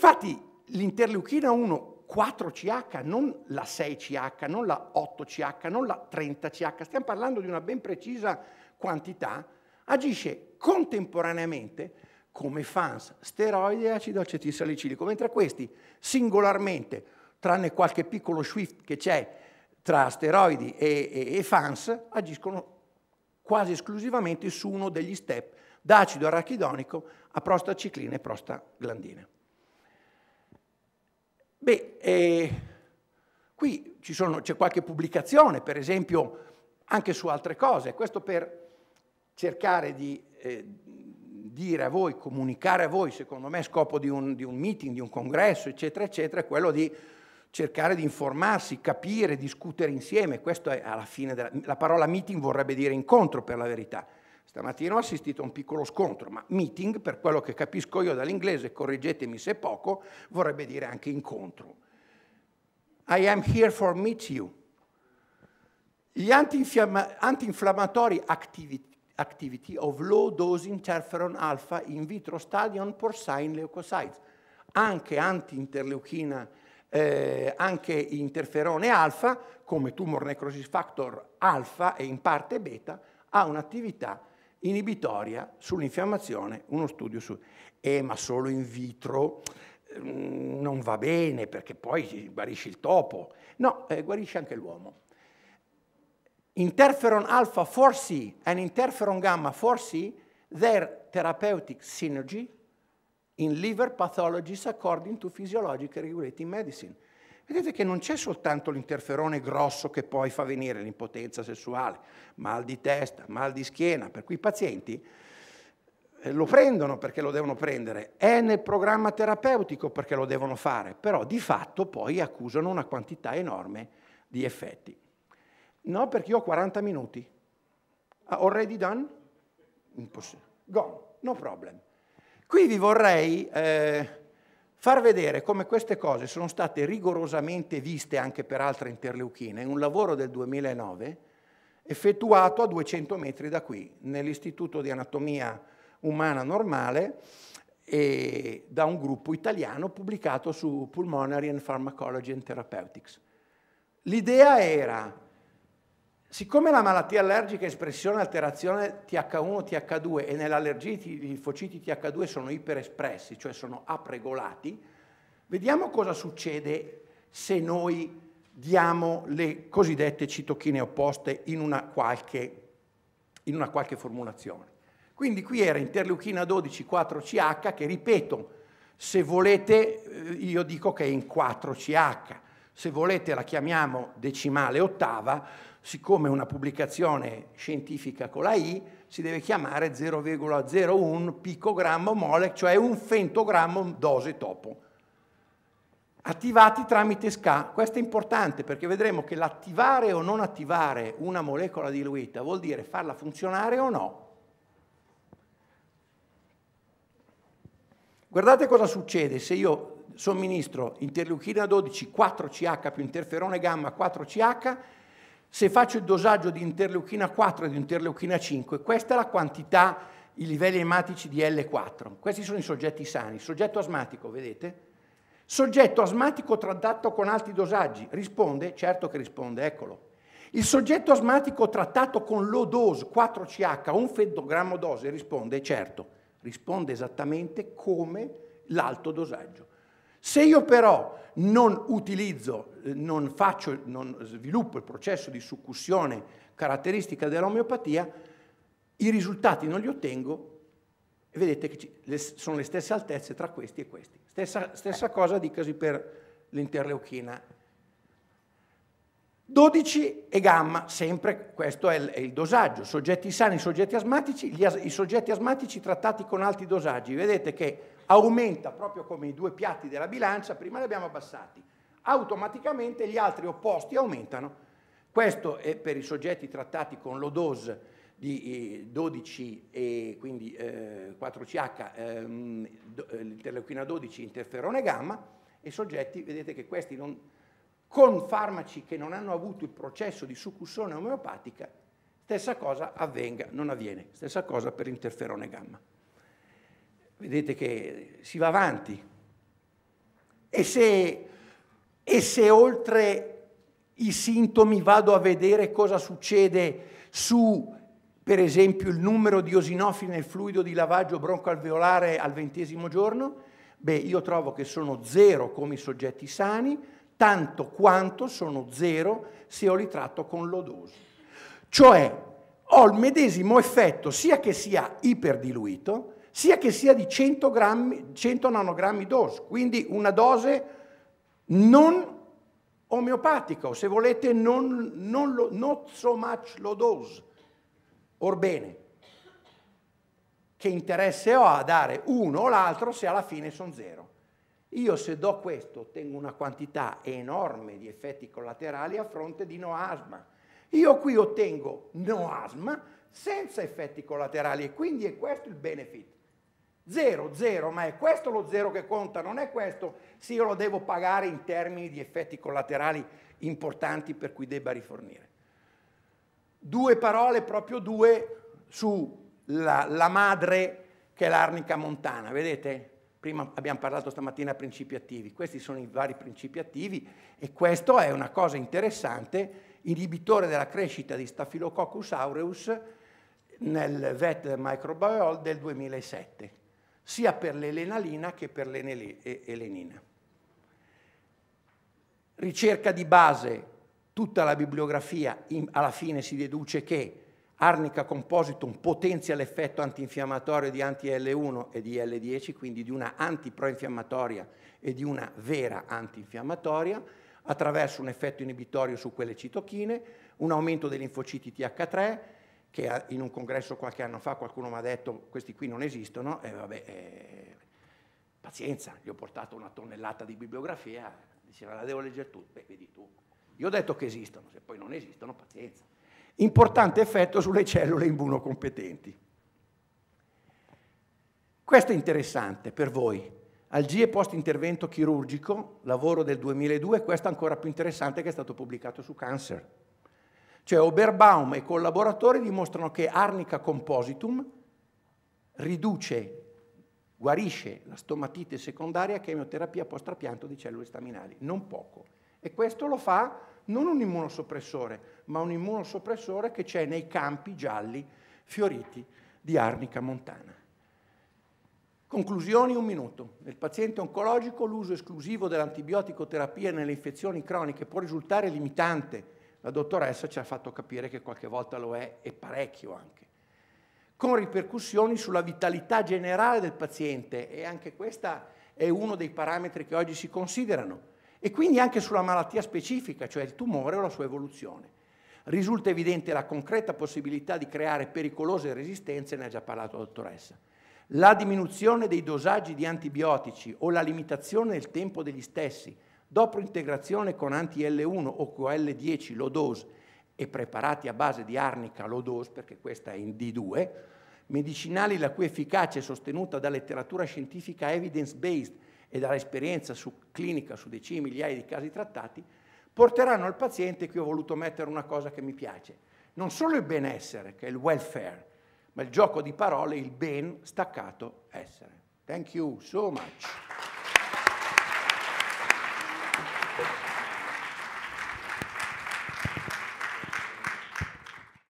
Infatti l'interleuchina 1 4CH, non la 6CH, non la 8CH, non la 30CH, stiamo parlando di una ben precisa quantità, agisce contemporaneamente come fans steroidi e acido acetilsalicilico, mentre questi singolarmente, tranne qualche piccolo shift che c'è tra steroidi e, e, e fans, agiscono quasi esclusivamente su uno degli step da acido arachidonico a prostaciclina e prostaglandina. Beh, eh, qui sono, c'è qualche pubblicazione, per esempio, anche su altre cose. Questo per cercare di eh, dire a voi, comunicare a voi, secondo me scopo di un, di un meeting, di un congresso, eccetera, eccetera, è quello di cercare di informarsi, capire, discutere insieme. Questo è alla fine della... La parola meeting vorrebbe dire incontro, per la verità. Stamattina ho assistito a un piccolo scontro, ma meeting, per quello che capisco io dall'inglese, correggetemi se poco, vorrebbe dire anche incontro. I am here for meet you. Gli antinfiammatori activity, activity of low dose interferon alpha in vitro stadion porcine leucocytes, anche anti-interleuchina, eh, anche interferone alfa, come tumor necrosis factor alfa e in parte beta, ha un'attività inibitoria sull'infiammazione, uno studio su... Eh, ma solo in vitro mm, non va bene perché poi guarisce il topo. No, eh, guarisce anche l'uomo. Interferon alfa 4C and interferon gamma 4 their therapeutic synergy in liver pathologies according to physiologic regulating medicine vedete che non c'è soltanto l'interferone grosso che poi fa venire l'impotenza sessuale, mal di testa, mal di schiena, per cui i pazienti eh, lo prendono perché lo devono prendere, è nel programma terapeutico perché lo devono fare, però di fatto poi accusano una quantità enorme di effetti. No, perché io ho 40 minuti. Ah, already done? Impossibile. Gone, no problem. Qui vi vorrei eh, Far vedere come queste cose sono state rigorosamente viste anche per altre interleuchine, in un lavoro del 2009 effettuato a 200 metri da qui, nell'Istituto di Anatomia Umana Normale, da un gruppo italiano pubblicato su Pulmonary and Pharmacology and Therapeutics. L'idea era Siccome la malattia allergica è espressione alterazione TH1, TH2 e nell'allergia i fociti TH2 sono iperespressi, cioè sono apregolati, vediamo cosa succede se noi diamo le cosiddette citochine opposte in una qualche, in una qualche formulazione. Quindi qui era interleuchina 12 4CH che ripeto, se volete eh, io dico che è in 4CH, se volete la chiamiamo decimale ottava, siccome una pubblicazione scientifica con la I, si deve chiamare 0,01 picogrammo mole, cioè un fentogrammo dose topo. Attivati tramite SCA, questo è importante perché vedremo che l'attivare o non attivare una molecola diluita vuol dire farla funzionare o no. Guardate cosa succede se io somministro interleuchina 12 4CH più interferone gamma 4CH, se faccio il dosaggio di interleuchina 4 e di interleuchina 5, questa è la quantità, i livelli ematici di L4. Questi sono i soggetti sani. Soggetto asmatico, vedete? Soggetto asmatico trattato con alti dosaggi. Risponde? Certo che risponde, eccolo. Il soggetto asmatico trattato con low dose 4CH, un fettogrammo dose, risponde? Certo, risponde esattamente come l'alto dosaggio. Se io però non utilizzo, eh, non, faccio, non sviluppo il processo di succussione caratteristica dell'omeopatia, i risultati non li ottengo e vedete che ci, le, sono le stesse altezze tra questi e questi. Stessa, stessa eh. cosa dicasi per l'interleuchina 12 e gamma, sempre questo è il, è il dosaggio, soggetti sani, soggetti asmatici, gli, i soggetti asmatici trattati con alti dosaggi, vedete che aumenta proprio come i due piatti della bilancia, prima li abbiamo abbassati, automaticamente gli altri opposti aumentano, questo è per i soggetti trattati con low dose di 12 eh, e quindi eh, 4CH, ehm, eh, l'interleuchina 12, interferone gamma, e soggetti, vedete che questi non con farmaci che non hanno avuto il processo di succussione omeopatica, stessa cosa avvenga, non avviene, stessa cosa per interferone gamma. Vedete che si va avanti. E se, e se oltre i sintomi vado a vedere cosa succede su per esempio il numero di osinofili nel fluido di lavaggio broncoalveolare al ventesimo giorno? Beh, io trovo che sono zero come i soggetti sani, tanto quanto sono zero se ho li tratto con lodosi. Cioè ho il medesimo effetto sia che sia iperdiluito, sia che sia di 100, grammi, 100 nanogrammi dose, quindi una dose non omeopatica, o se volete non, non lo, not so much low dose. Orbene, che interesse ho a dare uno o l'altro se alla fine sono zero? Io se do questo ottengo una quantità enorme di effetti collaterali a fronte di noasma. Io qui ottengo noasma senza effetti collaterali e quindi è questo il benefit. Zero, zero, ma è questo lo zero che conta, non è questo se io lo devo pagare in termini di effetti collaterali importanti per cui debba rifornire. Due parole, proprio due, sulla madre che è l'arnica montana, vedete? Prima abbiamo parlato stamattina di principi attivi, questi sono i vari principi attivi e questo è una cosa interessante, inibitore della crescita di Staphylococcus aureus nel VET Microbiol del 2007, sia per l'elenalina che per l'elenina. Ricerca di base, tutta la bibliografia, alla fine si deduce che Arnica Compositum potenzia l'effetto antinfiammatorio di anti-L1 e di L10, quindi di una antiproinfiammatoria e di una vera antinfiammatoria, attraverso un effetto inibitorio su quelle citochine, un aumento dei linfociti TH3, che in un congresso qualche anno fa qualcuno mi ha detto questi qui non esistono, e vabbè, eh, pazienza, gli ho portato una tonnellata di bibliografia, diceva la devo leggere tu, beh vedi tu. Io ho detto che esistono, se poi non esistono, pazienza importante effetto sulle cellule immunocompetenti. Questo è interessante per voi. Algie post intervento chirurgico, lavoro del 2002, questo è ancora più interessante che è stato pubblicato su Cancer. Cioè Oberbaum e collaboratori dimostrano che arnica compositum riduce, guarisce la stomatite secondaria a chemioterapia post trapianto di cellule staminali, non poco. E questo lo fa non un immunosoppressore, ma un immunosoppressore che c'è nei campi gialli fioriti di arnica montana. Conclusioni un minuto. Nel paziente oncologico l'uso esclusivo dell'antibiotico terapia nelle infezioni croniche può risultare limitante. La dottoressa ci ha fatto capire che qualche volta lo è e parecchio anche. Con ripercussioni sulla vitalità generale del paziente e anche questo è uno dei parametri che oggi si considerano e quindi anche sulla malattia specifica, cioè il tumore o la sua evoluzione. Risulta evidente la concreta possibilità di creare pericolose resistenze, ne ha già parlato la dottoressa. La diminuzione dei dosaggi di antibiotici o la limitazione del tempo degli stessi, dopo integrazione con anti-L1 o con l 10 low dose e preparati a base di arnica low dose, perché questa è in D2, medicinali la cui efficacia è sostenuta da letteratura scientifica evidence-based e dall'esperienza su clinica su decine, migliaia di casi trattati, porteranno al paziente che ho voluto mettere una cosa che mi piace. Non solo il benessere, che è il welfare, ma il gioco di parole, il ben staccato essere. Thank you so much.